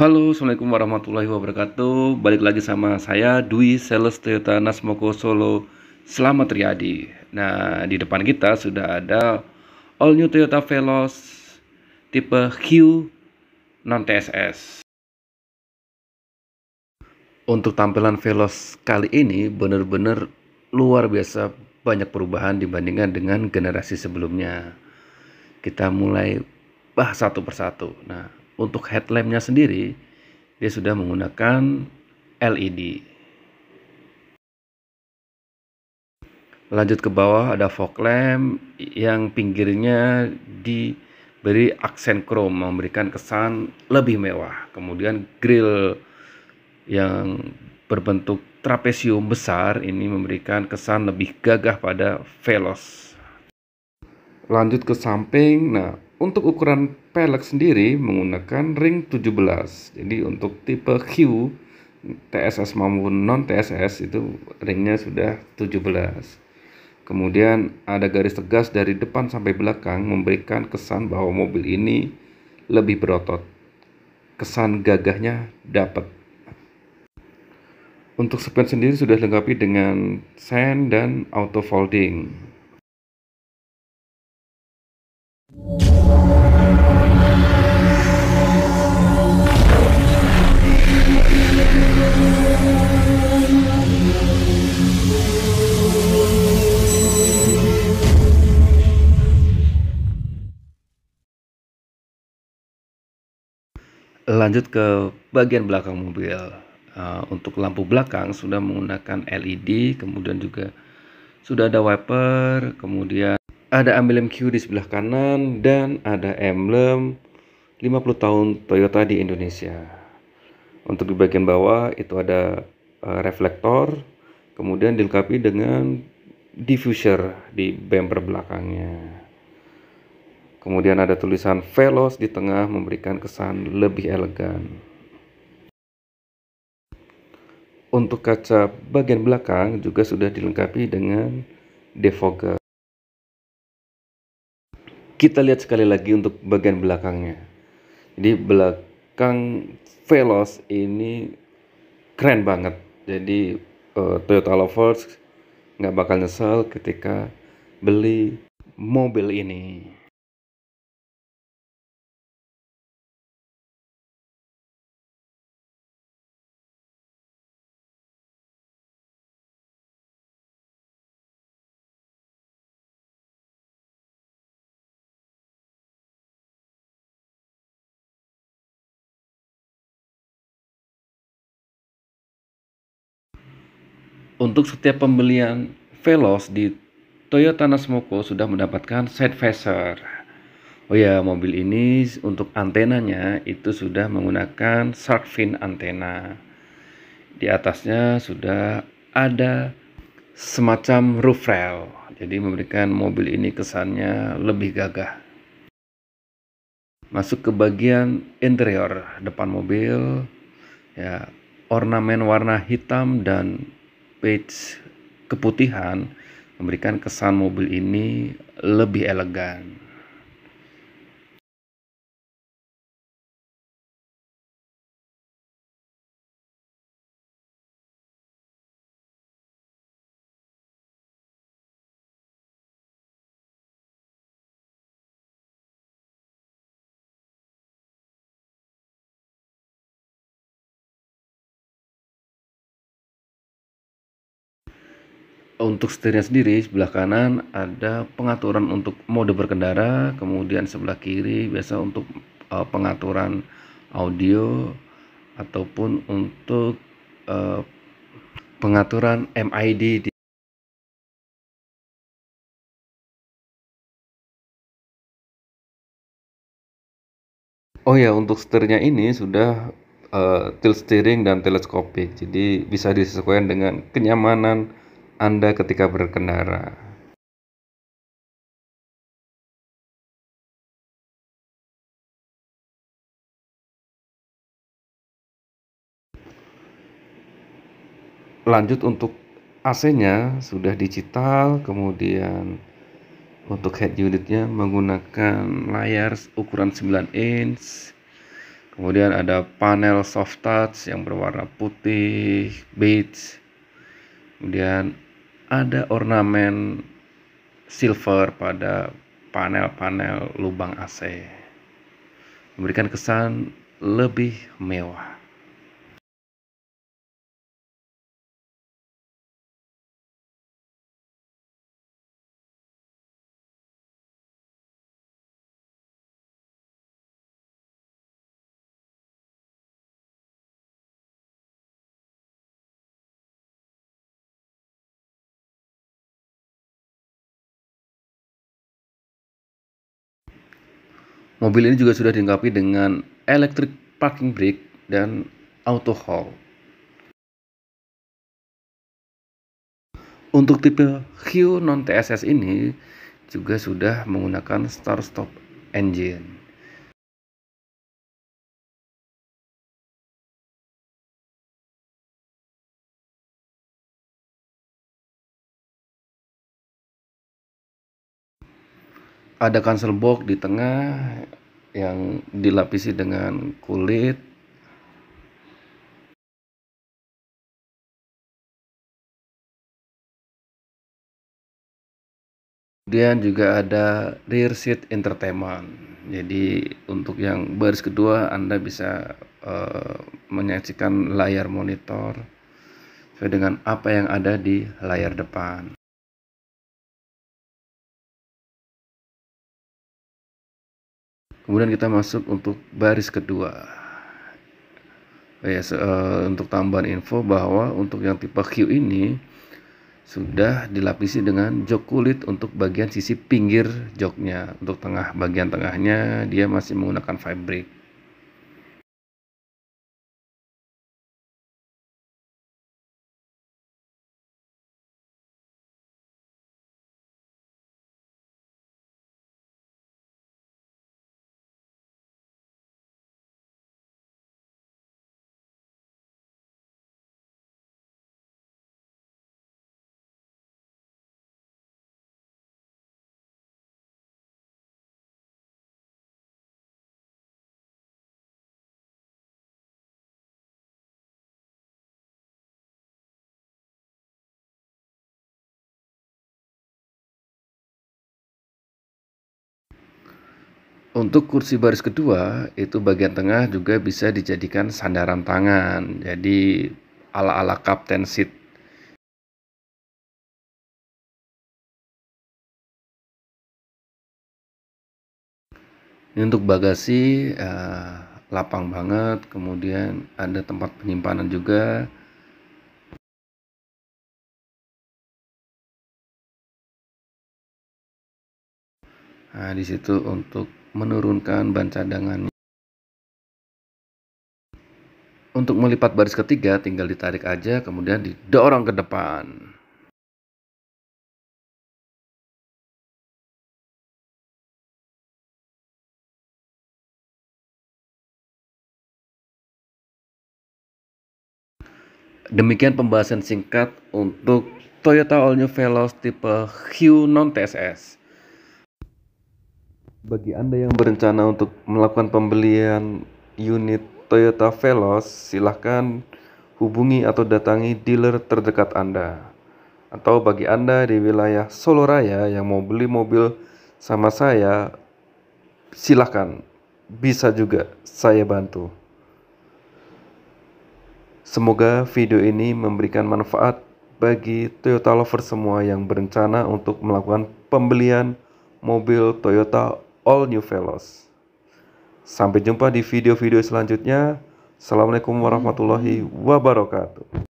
Halo, Assalamualaikum warahmatullahi wabarakatuh Balik lagi sama saya Dwi Toyota Nasmoko Solo Selamat Riyadi Nah, di depan kita sudah ada All New Toyota Veloz Tipe Q Non TSS Untuk tampilan Veloz kali ini benar-benar luar biasa banyak perubahan dibandingkan dengan generasi sebelumnya Kita mulai bah satu persatu Nah untuk headlampnya sendiri dia sudah menggunakan LED. Lanjut ke bawah ada fog lamp yang pinggirnya diberi aksen chrome, memberikan kesan lebih mewah. Kemudian grill yang berbentuk trapesium besar ini memberikan kesan lebih gagah pada Velos. Lanjut ke samping. Nah, untuk ukuran pelek sendiri menggunakan ring 17. Jadi untuk tipe Q TSS maupun non TSS itu ringnya sudah 17. Kemudian ada garis tegas dari depan sampai belakang memberikan kesan bahwa mobil ini lebih berotot. Kesan gagahnya dapat. Untuk sepen sendiri sudah lengkapi dengan sand dan auto folding. lanjut ke bagian belakang mobil uh, untuk lampu belakang sudah menggunakan LED kemudian juga sudah ada wiper kemudian ada emblem Q di sebelah kanan dan ada emblem 50 tahun Toyota di Indonesia untuk di bagian bawah itu ada uh, reflektor kemudian dilengkapi dengan diffuser di bumper belakangnya Kemudian ada tulisan Velos di tengah memberikan kesan lebih elegan. Untuk kaca bagian belakang juga sudah dilengkapi dengan defogger. Kita lihat sekali lagi untuk bagian belakangnya. Jadi belakang Velos ini keren banget. Jadi uh, Toyota lovers nggak bakal nyesel ketika beli mobil ini. Untuk setiap pembelian Veloz di Toyota Nasmoko sudah mendapatkan side facer. Oh ya, mobil ini untuk antenanya itu sudah menggunakan shark fin antena. Di atasnya sudah ada semacam roof rail. Jadi memberikan mobil ini kesannya lebih gagah. Masuk ke bagian interior depan mobil. Ya, ornamen warna hitam dan page keputihan memberikan kesan mobil ini lebih elegan. untuk setirnya sendiri sebelah kanan ada pengaturan untuk mode berkendara kemudian sebelah kiri biasa untuk uh, pengaturan audio ataupun untuk uh, pengaturan MID di Oh ya, untuk setirnya ini sudah uh, tilt steering dan teleskopik. Jadi bisa disesuaikan dengan kenyamanan, anda ketika berkendara. lanjut untuk AC-nya sudah digital, kemudian untuk head unitnya menggunakan layar ukuran 9 inch. Kemudian ada panel soft touch yang berwarna putih, beige. Kemudian ada ornamen silver pada panel-panel lubang AC, memberikan kesan lebih mewah. Mobil ini juga sudah dilengkapi dengan electric parking brake dan auto haul. Untuk tipe Q non TSS ini juga sudah menggunakan start stop engine. ada cancel box di tengah yang dilapisi dengan kulit Kemudian juga ada rear seat entertainment. Jadi untuk yang baris kedua Anda bisa uh, menyaksikan layar monitor sesuai dengan apa yang ada di layar depan. kemudian kita masuk untuk baris kedua ya yes, uh, eh, untuk tambahan info bahwa untuk yang tipe Q ini sudah dilapisi dengan jok kulit untuk bagian sisi pinggir joknya untuk tengah bagian tengahnya dia masih menggunakan fabric Untuk kursi baris kedua, itu bagian tengah juga bisa dijadikan sandaran tangan. Jadi ala-ala captain seat. Ini untuk bagasi eh, lapang banget, kemudian ada tempat penyimpanan juga. Nah, di situ untuk menurunkan ban cadangannya. Untuk melipat baris ketiga tinggal ditarik aja kemudian didorong ke depan. Demikian pembahasan singkat untuk Toyota All New Veloz tipe Q non TSS. Bagi Anda yang berencana untuk melakukan pembelian unit Toyota Veloz, silahkan hubungi atau datangi dealer terdekat Anda. Atau bagi Anda di wilayah Solo Raya yang mau beli mobil sama saya, silahkan. Bisa juga saya bantu. Semoga video ini memberikan manfaat bagi Toyota lover semua yang berencana untuk melakukan pembelian mobil Toyota all new fellows. Sampai jumpa di video-video selanjutnya. Assalamualaikum warahmatullahi wabarakatuh.